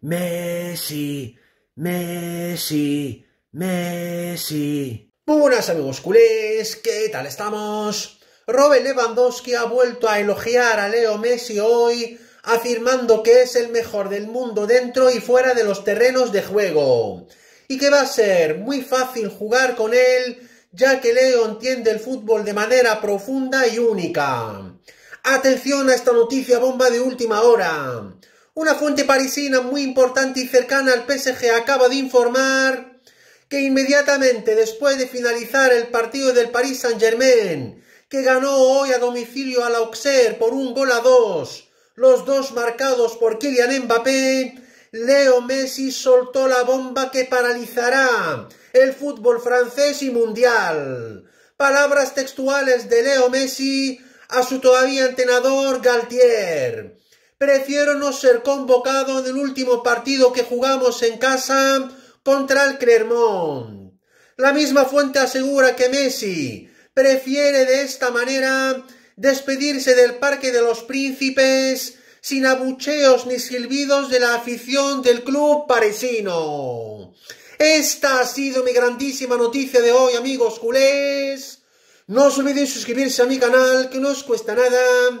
Messi, Messi, Messi. Buenas amigos culés, ¿qué tal estamos? Robert Lewandowski ha vuelto a elogiar a Leo Messi hoy, afirmando que es el mejor del mundo dentro y fuera de los terrenos de juego, y que va a ser muy fácil jugar con él, ya que Leo entiende el fútbol de manera profunda y única. Atención a esta noticia bomba de última hora. Una fuente parisina muy importante y cercana al PSG acaba de informar que inmediatamente después de finalizar el partido del Paris Saint-Germain, que ganó hoy a domicilio al Auxerre por un gol a dos, los dos marcados por Kylian Mbappé, Leo Messi soltó la bomba que paralizará el fútbol francés y mundial. Palabras textuales de Leo Messi a su todavía entrenador Galtier. Prefiero no ser convocado en el último partido que jugamos en casa contra el Clermont. La misma fuente asegura que Messi prefiere de esta manera despedirse del Parque de los Príncipes sin abucheos ni silbidos de la afición del club parisino. Esta ha sido mi grandísima noticia de hoy, amigos culés. No os olvidéis suscribirse a mi canal, que no os cuesta nada